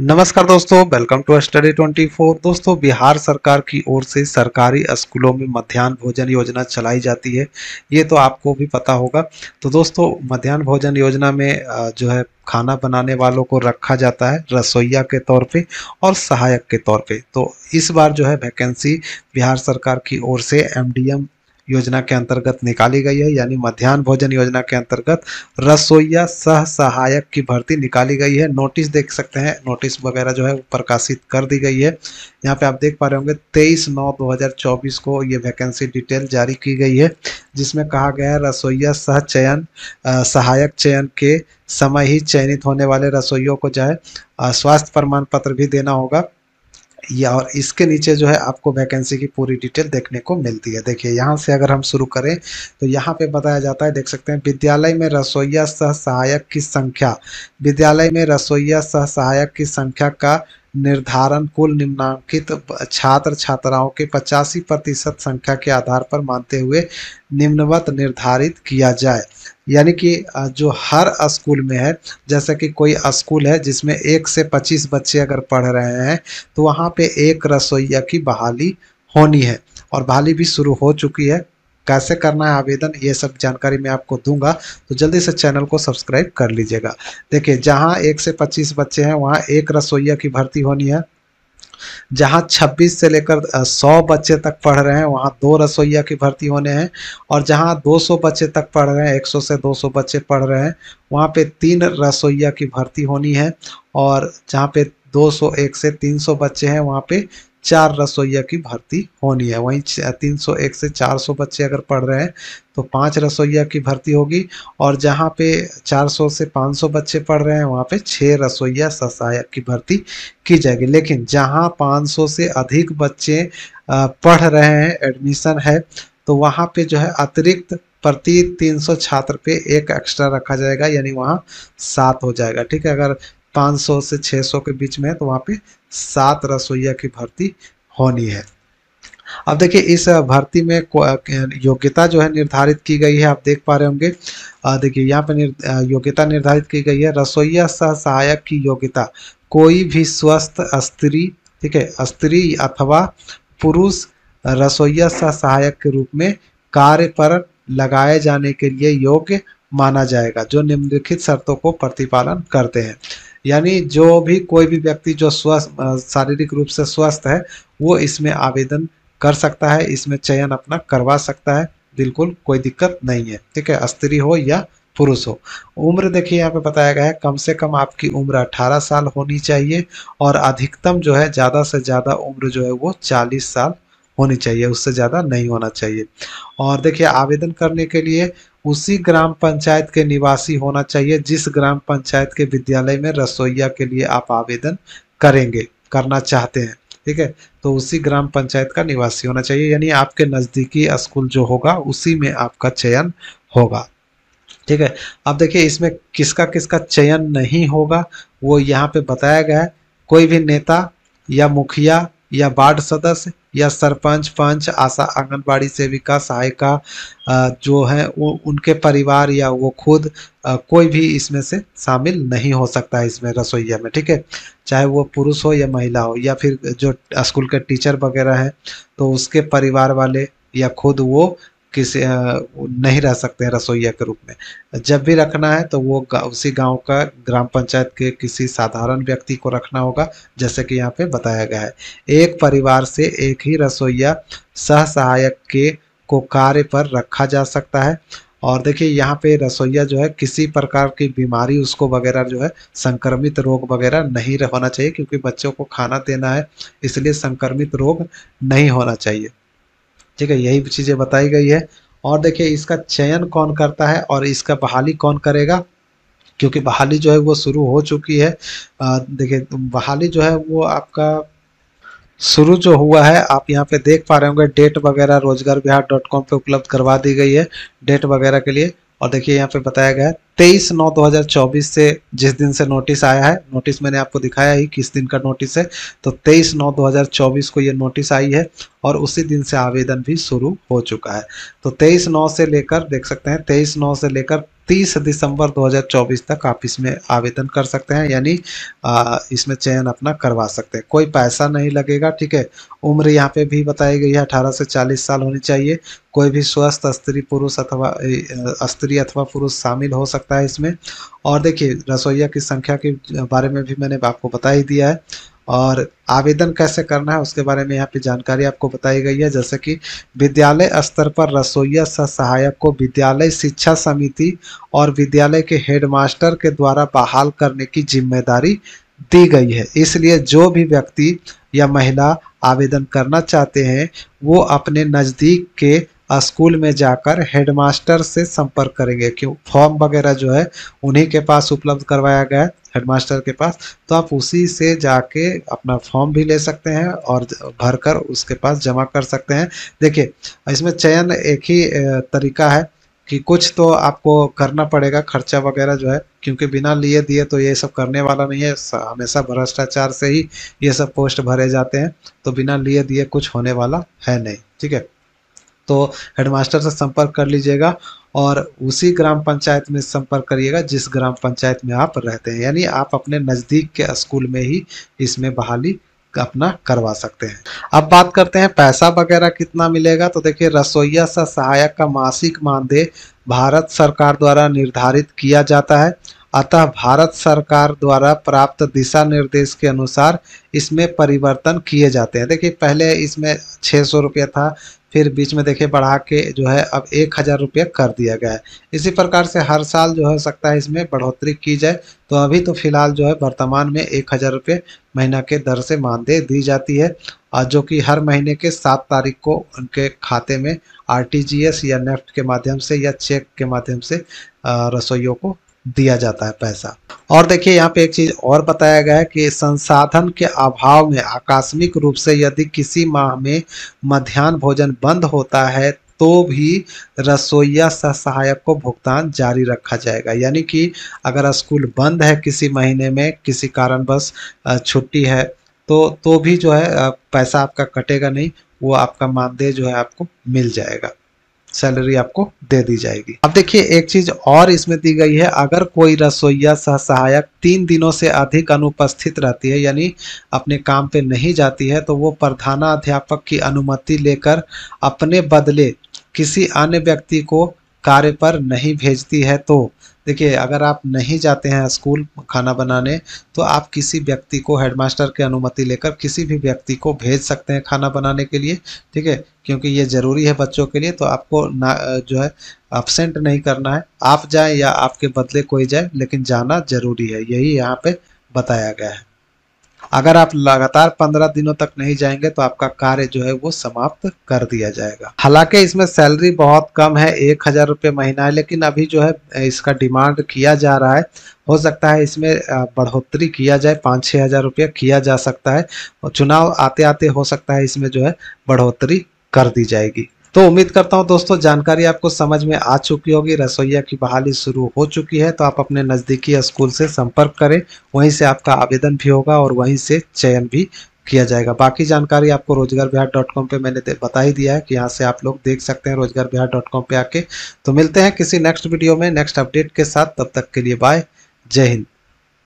नमस्कार दोस्तों welcome to study 24 दोस्तों बिहार सरकार की ओर से सरकारी स्कूलों में मध्यान्ह भोजन योजना चलाई जाती है ये तो आपको भी पता होगा तो दोस्तों मध्यान्ह भोजन योजना में जो है खाना बनाने वालों को रखा जाता है रसोईया के तौर पे और सहायक के तौर पे तो इस बार जो है वैकेंसी बिहार सरकार की ओर से एम योजना के अंतर्गत निकाली गई है यानी मध्यान्ह भोजन योजना के अंतर्गत रसोईया सह सहायक की भर्ती निकाली गई है नोटिस देख सकते हैं नोटिस वगैरह जो है वो प्रकाशित कर दी गई है यहाँ पे आप देख पा रहे होंगे तेईस नौ 2024 को ये वैकेंसी डिटेल जारी की गई है जिसमें कहा गया है रसोईया सह चयन सहायक चयन के समय ही चयनित होने वाले रसोइयों को जो है स्वास्थ्य प्रमाण पत्र भी देना होगा या और इसके नीचे जो है आपको वैकेंसी की पूरी डिटेल देखने को मिलती है देखिए यहाँ से अगर हम शुरू करें तो यहाँ पे बताया जाता है देख सकते हैं विद्यालय में रसोईया सह सहायक की संख्या विद्यालय में रसोईया सह सहायक की संख्या का निर्धारण कुल निम्नांकित छात्र छात्राओं के पचासी प्रतिशत संख्या के आधार पर मानते हुए निम्नवत निर्धारित किया जाए यानी कि जो हर स्कूल में है जैसे कि कोई स्कूल है जिसमें एक से पच्चीस बच्चे अगर पढ़ रहे हैं तो वहाँ पे एक रसोईया की बहाली होनी है और बहाली भी शुरू हो चुकी है कैसे करना है आवेदन ये सब जानकारी मैं आपको दूंगा तो जल्दी से चैनल को सब्सक्राइब कर लीजिएगा देखिए जहाँ एक से पच्चीस बच्चे हैं वहाँ एक रसोइया की भर्ती होनी है जहां 26 से लेकर 100 बच्चे तक पढ़ रहे हैं वहां दो रसोइया की भर्ती होने हैं और जहां 200 बच्चे तक पढ़ रहे हैं 100 से 200 बच्चे पढ़ रहे हैं वहां पे तीन रसोइया की भर्ती होनी है और जहां पे 201 से 300 बच्चे हैं वहाँ पे चार रसोइया की भर्ती होनी है वहीं तीन सौ एक से चार सौ बच्चे अगर पढ़ रहे हैं तो पांच रसोइया की भर्ती होगी और जहाँ पे चार सौ से पाँच सौ बच्चे पढ़ रहे हैं वहाँ पे छः रसोइया सहायक की भर्ती की जाएगी लेकिन जहाँ पाँच सौ से अधिक बच्चे पढ़ रहे हैं एडमिशन है तो वहां पे जो है अतिरिक्त प्रति 300 छात्र पे एक एक्स्ट्रा रखा जाएगा यानी वहाँ सात हो जाएगा ठीक है अगर 500 से 600 के बीच में है तो वहाँ पे सात रसोइया की भर्ती होनी है अब देखिए इस भर्ती में योग्यता जो है निर्धारित की गई है आप देख पा रहे होंगे देखिए यहाँ पे निर, योग्यता निर्धारित की गई है रसोईया सह सहायक की योग्यता कोई भी स्वस्थ स्त्री ठीक है स्त्री अथवा पुरुष रसोइया सह सहायक के रूप में कार्य पर लगाए जाने के लिए योग्य माना जाएगा जो निम्नलिखित शर्तों को प्रतिपालन करते हैं यानी जो भी कोई भी व्यक्ति जो स्वस्थ शारीरिक रूप से स्वस्थ है वो इसमें आवेदन कर सकता है इसमें चयन अपना करवा सकता है बिल्कुल कोई दिक्कत नहीं है ठीक है स्त्री हो या पुरुष हो उम्र देखिए यहाँ पे बताया गया है कम से कम आपकी उम्र 18 साल होनी चाहिए और अधिकतम जो है ज़्यादा से ज़्यादा उम्र जो है वो 40 साल होनी चाहिए उससे ज़्यादा नहीं होना चाहिए और देखिए आवेदन करने के लिए उसी ग्राम पंचायत के निवासी होना चाहिए जिस ग्राम पंचायत के विद्यालय में रसोईया के लिए आप आवेदन करेंगे करना चाहते हैं ठीक है तो उसी ग्राम पंचायत का निवासी होना चाहिए यानी आपके नज़दीकी स्कूल जो होगा उसी में आपका चयन होगा ठीक है अब देखिए इसमें किसका किसका चयन नहीं होगा वो यहाँ पे बताया गया है कोई भी नेता या मुखिया या वार्ड सदस्य या सरपंच पंच आशा आंगनबाड़ी सेविका सहायिका जो है वो उनके परिवार या वो खुद कोई भी इसमें से शामिल नहीं हो सकता है इसमें रसोईया में ठीक है चाहे वो पुरुष हो या महिला हो या फिर जो स्कूल के टीचर वगैरह हैं तो उसके परिवार वाले या खुद वो किसी नहीं रह सकते हैं रसोईया के रूप में जब भी रखना है तो वो उसी गांव का ग्राम पंचायत के किसी साधारण व्यक्ति को रखना होगा जैसे कि यहाँ पे बताया गया है एक परिवार से एक ही रसोईया सह सहायक के को कार्य पर रखा जा सकता है और देखिए यहाँ पे रसोईया जो है किसी प्रकार की बीमारी उसको वगैरह जो है संक्रमित रोग वगैरह नहीं होना चाहिए क्योंकि बच्चों को खाना देना है इसलिए संक्रमित रोग नहीं होना चाहिए ठीक है यही चीज़ें बताई गई है और देखिए इसका चयन कौन करता है और इसका बहाली कौन करेगा क्योंकि बहाली जो है वो शुरू हो चुकी है देखिए बहाली जो है वो आपका शुरू जो हुआ है आप यहाँ पे देख पा रहे होंगे डेट वगैरह रोजगार बिहार डॉट कॉम पर उपलब्ध करवा दी गई है डेट वगैरह के लिए और देखिए यहाँ पे बताया गया है तेईस नौ 2024 से जिस दिन से नोटिस आया है नोटिस मैंने आपको दिखाया ही किस दिन का नोटिस है तो तेईस नौ 2024 को ये नोटिस आई है और उसी दिन से आवेदन भी शुरू हो चुका है तो तेईस नौ से लेकर देख सकते हैं तेईस नौ से लेकर 30 दिसंबर 2024 तक आप इसमें आवेदन कर सकते हैं यानी इसमें चयन अपना करवा सकते हैं कोई पैसा नहीं लगेगा ठीक है उम्र यहाँ पे भी बताई गई है अठारह से चालीस साल होनी चाहिए कोई भी स्वस्थ स्त्री पुरुष अथवा स्त्री अथवा पुरुष शामिल हो सकता है इसमें और देखिए रसोइया की संख्या के बारे में भी मैंने आपको बता ही दिया है और आवेदन कैसे करना है उसके बारे में यहाँ पे जानकारी आपको बताई गई है जैसे कि विद्यालय स्तर पर रसोईया सह सहायक को विद्यालय शिक्षा समिति और विद्यालय के हेडमास्टर के द्वारा बहाल करने की जिम्मेदारी दी गई है इसलिए जो भी व्यक्ति या महिला आवेदन करना चाहते हैं वो अपने नज़दीक के स्कूल में जाकर हेडमास्टर से संपर्क करेंगे क्यों फॉर्म वगैरह जो है उन्हीं के पास उपलब्ध करवाया गया है हेडमास्टर के पास तो आप उसी से जाके अपना फॉर्म भी ले सकते हैं और भरकर उसके पास जमा कर सकते हैं देखिए इसमें चयन एक ही तरीका है कि कुछ तो आपको करना पड़ेगा खर्चा वगैरह जो है क्योंकि बिना लिए दिए तो ये सब करने वाला नहीं है हमेशा भ्रष्टाचार से ही ये सब पोस्ट भरे जाते हैं तो बिना लिए दिए कुछ होने वाला है नहीं ठीक है तो हेडमास्टर से संपर्क कर लीजिएगा और उसी ग्राम पंचायत में संपर्क करिएगा जिस ग्राम पंचायत में आप रहते हैं यानी आप अपने नज़दीक के स्कूल में ही इसमें बहाली अपना करवा सकते हैं अब बात करते हैं पैसा वगैरह कितना मिलेगा तो देखिए रसोईया सा सहायक का मासिक मानदेय भारत सरकार द्वारा निर्धारित किया जाता है अतः भारत सरकार द्वारा प्राप्त दिशा निर्देश के अनुसार इसमें परिवर्तन किए जाते हैं देखिए पहले इसमें छः सौ रुपया था फिर बीच में देखिए बढ़ा के जो है अब एक हज़ार रुपये कर दिया गया है इसी प्रकार से हर साल जो हो सकता है इसमें बढ़ोतरी की जाए तो अभी तो फिलहाल जो है वर्तमान में एक हज़ार रुपये महीना के दर से मानदेय दी जाती है और जो कि हर महीने के सात तारीख को उनके खाते में आरटीजीएस या नेफ्ट के माध्यम से या चेक के माध्यम से रसोइयों को दिया जाता है पैसा और देखिए यहाँ पे एक चीज और बताया गया है कि संसाधन के अभाव में आकस्मिक रूप से यदि किसी माह में मध्यान्ह भोजन बंद होता है तो भी रसोईया सह सहायक को भुगतान जारी रखा जाएगा यानी कि अगर स्कूल बंद है किसी महीने में किसी कारणवश छुट्टी है तो तो भी जो है पैसा आपका कटेगा नहीं वो आपका मानदेय जो है आपको मिल जाएगा सैलरी आपको दे दी जाएगी अब देखिए एक चीज और इसमें दी गई है अगर कोई रसोईया सह सहायक तीन दिनों से अधिक अनुपस्थित रहती है यानी अपने काम पे नहीं जाती है तो वो प्रधानाध्यापक की अनुमति लेकर अपने बदले किसी अन्य व्यक्ति को कार्य पर नहीं भेजती है तो देखिए अगर आप नहीं जाते हैं स्कूल खाना बनाने तो आप किसी व्यक्ति को हेडमास्टर की अनुमति लेकर किसी भी व्यक्ति को भेज सकते हैं खाना बनाने के लिए ठीक है क्योंकि ये ज़रूरी है बच्चों के लिए तो आपको ना जो है अपसेंट नहीं करना है आप जाए या आपके बदले कोई जाए लेकिन जाना ज़रूरी है यही यहाँ पे बताया गया है अगर आप लगातार पंद्रह दिनों तक नहीं जाएंगे तो आपका कार्य जो है वो समाप्त कर दिया जाएगा हालांकि इसमें सैलरी बहुत कम है एक हजार रुपये महीना है लेकिन अभी जो है इसका डिमांड किया जा रहा है हो सकता है इसमें बढ़ोतरी किया जाए पाँच छः हज़ार रुपया किया जा सकता है और चुनाव आते आते हो सकता है इसमें जो है बढ़ोतरी कर दी जाएगी तो उम्मीद करता हूं दोस्तों जानकारी आपको समझ में आ चुकी होगी रसोईया की बहाली शुरू हो चुकी है तो आप अपने नज़दीकी स्कूल से संपर्क करें वहीं से आपका आवेदन भी होगा और वहीं से चयन भी किया जाएगा बाकी जानकारी आपको रोजगार बिहार डॉट कॉम पर मैंने बता ही दिया है कि यहाँ से आप लोग देख सकते हैं रोजगार बिहार डॉट कॉम पर आके तो मिलते हैं किसी नेक्स्ट वीडियो में नेक्स्ट अपडेट के साथ तब तक के लिए बाय जय हिंद